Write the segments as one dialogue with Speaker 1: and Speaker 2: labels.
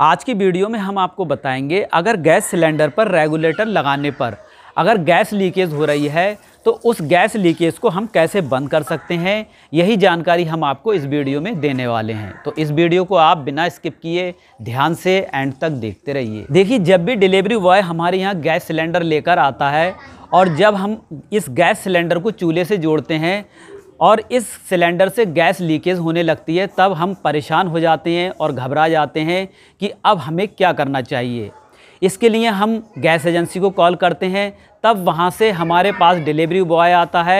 Speaker 1: आज की वीडियो में हम आपको बताएंगे अगर गैस सिलेंडर पर रेगुलेटर लगाने पर अगर गैस लीकेज हो रही है तो उस गैस लीकेज को हम कैसे बंद कर सकते हैं यही जानकारी हम आपको इस वीडियो में देने वाले हैं तो इस वीडियो को आप बिना स्किप किए ध्यान से एंड तक देखते रहिए देखिए जब भी डिलीवरी बॉय हमारे यहाँ गैस सिलेंडर लेकर आता है और जब हम इस गैस सिलेंडर को चूल्हे से जोड़ते हैं और इस सिलेंडर से गैस लीकेज होने लगती है तब हम परेशान हो जाते हैं और घबरा जाते हैं कि अब हमें क्या करना चाहिए इसके लिए हम गैस एजेंसी को कॉल करते हैं तब वहाँ से हमारे पास डिलीवरी बॉय आता है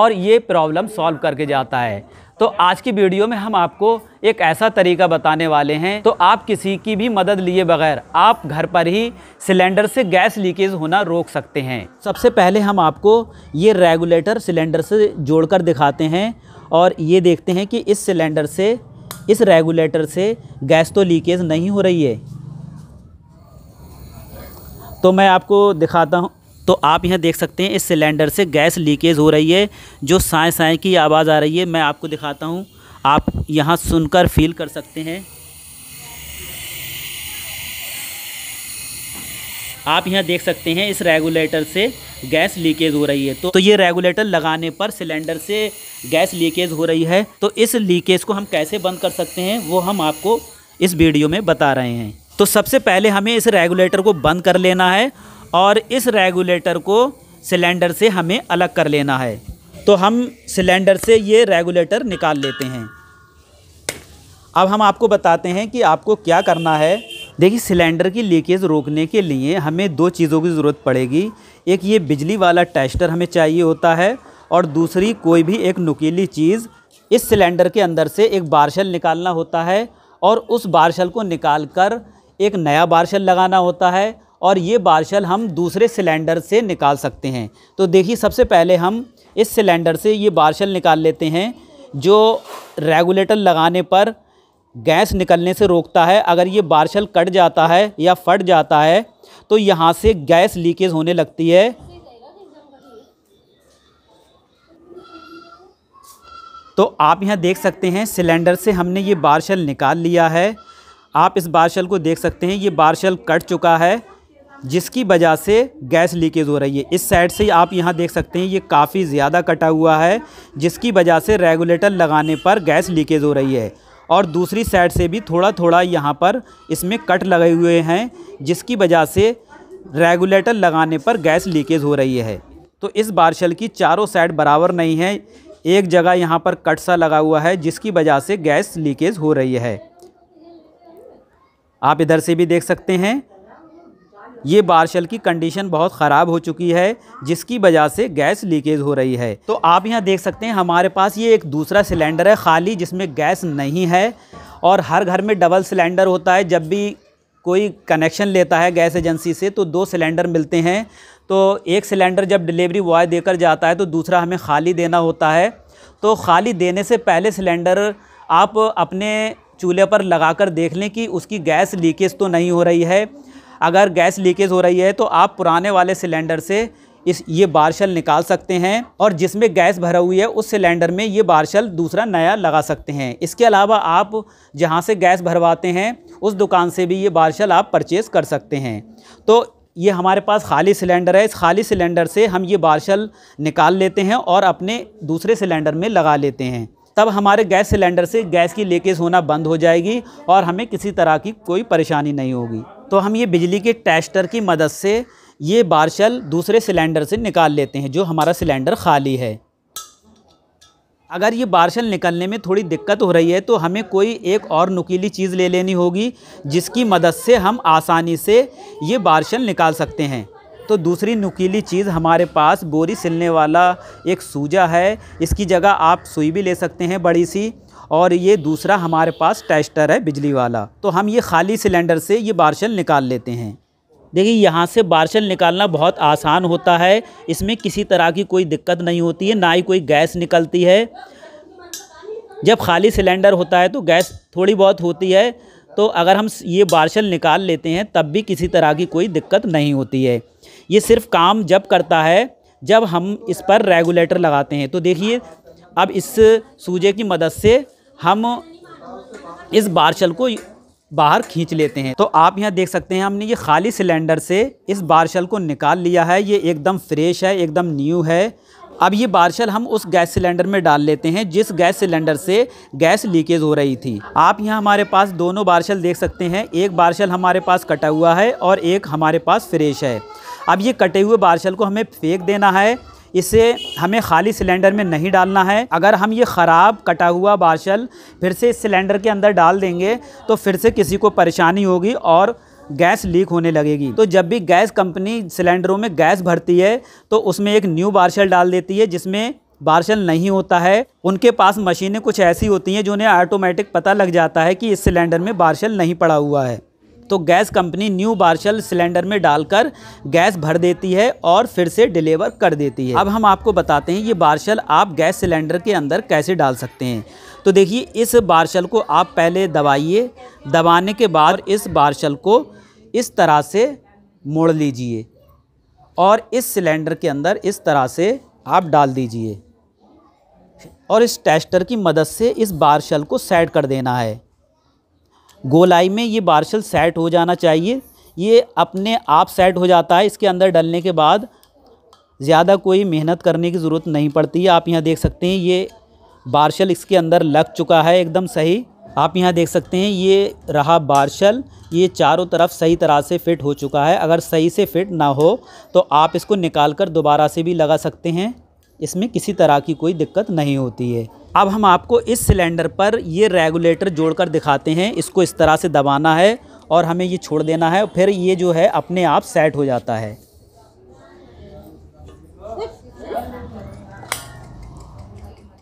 Speaker 1: और ये प्रॉब्लम सॉल्व करके जाता है तो आज की वीडियो में हम आपको एक ऐसा तरीका बताने वाले हैं तो आप किसी की भी मदद लिए बगैर आप घर पर ही सिलेंडर से गैस लीकेज होना रोक सकते हैं सबसे पहले हम आपको ये रेगुलेटर सिलेंडर से जोड़कर दिखाते हैं और ये देखते हैं कि इस सिलेंडर से इस रेगुलेटर से गैस तो लीकेज नहीं हो रही है तो मैं आपको दिखाता हूँ तो आप यहाँ देख सकते हैं इस सिलेंडर से गैस लीकेज हो रही है जो साए साए की आवाज़ आ रही है मैं आपको दिखाता हूँ आप यहाँ सुनकर फील कर सकते हैं आप यहाँ देख सकते हैं इस रेगुलेटर से गैस लीकेज हो रही है तो, तो ये रेगुलेटर लगाने पर सिलेंडर से गैस लीकेज हो रही है तो इस लीकेज को हम कैसे बंद कर सकते हैं वो हम आपको इस वीडियो में बता रहे हैं तो सबसे पहले हमें इस रेगुलेटर को बंद कर लेना है और इस रेगुलेटर को सिलेंडर से हमें अलग कर लेना है तो हम सिलेंडर से ये रेगुलेटर निकाल लेते हैं अब हम आपको बताते हैं कि आपको क्या करना है देखिए सिलेंडर की लीकेज रोकने के लिए हमें दो चीज़ों की ज़रूरत पड़ेगी एक ये बिजली वाला टेस्टर हमें चाहिए होता है और दूसरी कोई भी एक नुकीली चीज़ इस सिलेंडर के अंदर से एक बारशल निकालना होता है और उस बारशल को निकाल कर एक नया बारशल लगाना होता है और ये बारशल हम दूसरे सिलेंडर से निकाल सकते हैं तो देखिए सबसे पहले हम इस सिलेंडर से ये बारशल निकाल लेते हैं जो रेगुलेटर लगाने पर गैस निकलने से रोकता है अगर ये बारशल कट जाता है या फट जाता है तो यहाँ से गैस लीकेज होने लगती है तो आप यहाँ देख सकते हैं सिलेंडर से हमने ये बारशल निकाल लिया है आप इस बारशल को देख सकते हैं ये बारशल कट चुका है जिसकी वजह से गैस लीकेज हो रही है इस साइड से आप यहाँ देख सकते हैं ये काफ़ी ज़्यादा कटा हुआ है जिसकी वजह से रेगुलेटर लगाने पर गैस लीकेज हो रही है और दूसरी साइड से भी थोड़ा थोड़ा यहाँ पर इसमें कट लगे हुए हैं जिसकी वजह से रेगुलेटर लगाने पर गैस लीकेज हो रही है तो इस बारशल की चारों साइड बराबर नहीं है एक जगह यहाँ पर कट सा लगा हुआ है जिसकी वजह से गैस लीकेज हो रही है आप इधर से भी देख सकते हैं ये बारशल की कंडीशन बहुत ख़राब हो चुकी है जिसकी वजह से गैस लीकेज हो रही है तो आप यहाँ देख सकते हैं हमारे पास ये एक दूसरा सिलेंडर है खाली जिसमें गैस नहीं है और हर घर में डबल सिलेंडर होता है जब भी कोई कनेक्शन लेता है गैस एजेंसी से तो दो सिलेंडर मिलते हैं तो एक सिलेंडर जब डिलीवरी बॉय देकर जाता है तो दूसरा हमें खाली देना होता है तो खाली देने से पहले सिलेंडर आप अपने चूल्हे पर लगाकर देख लें कि उसकी गैस लीकेज तो नहीं हो रही है अगर गैस लीकेज हो रही है तो आप पुराने वाले सिलेंडर से इस ये बार्शल निकाल सकते हैं और जिसमें गैस भरा हुई है उस सिलेंडर में ये बार्शल दूसरा नया लगा सकते हैं इसके अलावा आप जहाँ से गैस भरवाते हैं उस दुकान से भी ये बार्शल आप परचेज़ कर सकते हैं तो ये हमारे पास खाली सिलेंडर है इस खाली सिलेंडर से हम ये बार्शल निकाल लेते हैं और अपने दूसरे सिलेंडर में लगा लेते हैं तब हमारे गैस सिलेंडर से गैस की लीकेज होना बंद हो जाएगी और हमें किसी तरह की कोई परेशानी नहीं होगी तो हम ये बिजली के टेस्टर की मदद से ये बार्शल दूसरे सिलेंडर से निकाल लेते हैं जो हमारा सिलेंडर खाली है अगर ये बार्शल निकलने में थोड़ी दिक्कत हो रही है तो हमें कोई एक और नुकीली चीज़ ले लेनी होगी जिसकी मदद से हम आसानी से ये बार्शल निकाल सकते हैं तो दूसरी नुकीली चीज़ हमारे पास बोरी सिलने वाला एक सूजा है इसकी जगह आप सुई भी ले सकते हैं बड़ी सी और ये दूसरा हमारे पास टेस्टर है बिजली वाला तो हम ये खाली सिलेंडर से ये बार्शल निकाल लेते हैं देखिए यहाँ से बार्शल निकालना बहुत आसान होता है इसमें किसी तरह की कोई दिक्कत नहीं होती है ना ही कोई गैस निकलती है जब खाली सिलेंडर होता है तो गैस थोड़ी बहुत होती है तो अगर हम ये बार्शल निकाल लेते हैं तब भी किसी तरह की कोई दिक्कत नहीं होती है ये सिर्फ काम जब करता है जब हम इस पर रेगुलेटर लगाते हैं तो देखिए अब इस सूजे की मदद से हम इस बार्शल को बाहर खींच लेते हैं तो आप यहाँ देख सकते हैं हमने ये खाली सिलेंडर से इस बार्शल को निकाल लिया है ये एकदम फ्रेश है एकदम न्यू है अब ये बार्शल हम उस गैस सिलेंडर में डाल लेते हैं जिस गैस सिलेंडर से गैस लीकेज हो रही थी आप यहाँ हमारे पास दोनों बार्शल देख सकते हैं एक बार्शल हमारे पास कटा हुआ है और एक हमारे पास फ्रेश है अब ये कटे हुए बार्शल को हमें फेंक देना है इसे हमें खाली सिलेंडर में नहीं डालना है अगर हम ये ख़राब कटा हुआ बार्शल फिर से इस सिलेंडर के अंदर डाल देंगे तो फिर से किसी को परेशानी होगी और गैस लीक होने लगेगी तो जब भी गैस कंपनी सिलेंडरों में गैस भरती है तो उसमें एक न्यू बार्शल डाल देती है जिसमें बार्शल नहीं होता है उनके पास मशीनें कुछ ऐसी होती हैं जो उन्हें ऑटोमेटिक पता लग जाता है कि इस सिलेंडर में बार्शल नहीं पड़ा हुआ है तो गैस कंपनी न्यू बार्शल सिलेंडर में डालकर गैस भर देती है और फिर से डिलीवर कर देती है अब हम आपको बताते हैं ये बार्शल आप गैस सिलेंडर के अंदर कैसे डाल सकते हैं तो देखिए इस बार्शल को आप पहले दबाइए दबाने के बाद इस बार्शल को इस तरह से मोड़ लीजिए और इस सिलेंडर के अंदर इस तरह से आप डाल दीजिए और इस टेस्टर की मदद से इस बार्शल को सेट कर देना है गोलाई में ये बार्शल सेट हो जाना चाहिए ये अपने आप सेट हो जाता है इसके अंदर डलने के बाद ज़्यादा कोई मेहनत करने की ज़रूरत नहीं पड़ती आप यहाँ देख सकते हैं ये बार्शल इसके अंदर लग चुका है एकदम सही आप यहाँ देख सकते हैं ये रहा बार्शल ये चारों तरफ सही तरह से फिट हो चुका है अगर सही से फिट ना हो तो आप इसको निकाल कर दोबारा से भी लगा सकते हैं इसमें किसी तरह की कोई दिक्कत नहीं होती है अब हम आपको इस सिलेंडर पर ये रेगुलेटर जोड़कर दिखाते हैं इसको इस तरह से दबाना है और हमें ये छोड़ देना है फिर ये जो है अपने आप सेट हो जाता है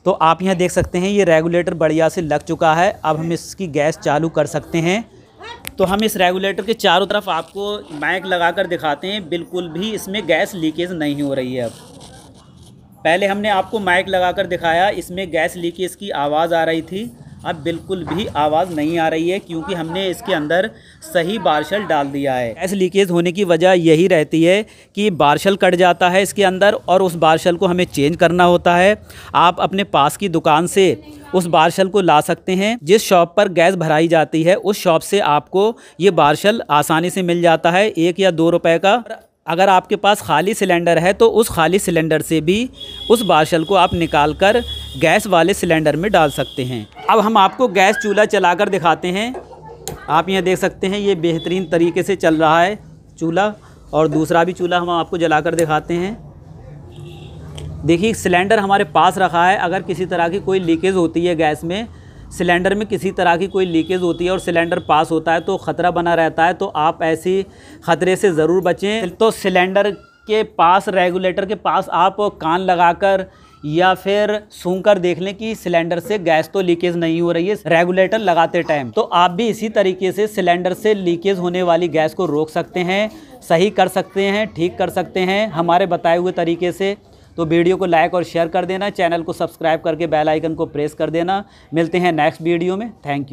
Speaker 1: तो आप यहाँ देख सकते हैं ये रेगुलेटर बढ़िया से लग चुका है अब हम इसकी गैस चालू कर सकते हैं तो हम इस रेगुलेटर के चारों तरफ आपको माइक लगाकर दिखाते हैं बिल्कुल भी इसमें गैस लीकेज नहीं हो रही है अब पहले हमने आपको माइक लगाकर दिखाया इसमें गैस लीकेज की आवाज़ आ रही थी अब बिल्कुल भी आवाज़ नहीं आ रही है क्योंकि हमने इसके अंदर सही बार्शल डाल दिया है गैस लीकेज होने की वजह यही रहती है कि बार्शल कट जाता है इसके अंदर और उस बार्शल को हमें चेंज करना होता है आप अपने पास की दुकान से उस बार्शल को ला सकते हैं जिस शॉप पर गैस भराई जाती है उस शॉप से आपको ये बार्शल आसानी से मिल जाता है एक या दो रुपए का अगर आपके पास खाली सिलेंडर है तो उस खाली सिलेंडर से भी उस बाशल को आप निकाल कर गैस वाले सिलेंडर में डाल सकते हैं अब हम आपको गैस चूल्हा चलाकर दिखाते हैं आप यहाँ देख सकते हैं ये बेहतरीन तरीके से चल रहा है चूल्हा और दूसरा भी चूल्हा हम आपको जलाकर दिखाते हैं देखिए सिलेंडर हमारे पास रखा है अगर किसी तरह की कोई लीकेज होती है गैस में सिलेंडर में किसी तरह की कोई लीकेज होती है और सिलेंडर पास होता है तो ख़तरा बना रहता है तो आप ऐसी ख़तरे से ज़रूर बचें तो सिलेंडर के पास रेगुलेटर के पास आप कान लगाकर या फिर सूंघ कर देख लें कि सिलेंडर से गैस तो लीकेज नहीं हो रही है रेगुलेटर लगाते टाइम तो आप भी इसी तरीके से सिलेंडर से लीकेज होने वाली गैस को रोक सकते हैं सही कर सकते हैं ठीक कर सकते हैं हमारे बताए हुए तरीके से तो वीडियो को लाइक और शेयर कर देना चैनल को सब्सक्राइब करके बेल आइकन को प्रेस कर देना मिलते हैं नेक्स्ट वीडियो में थैंक यू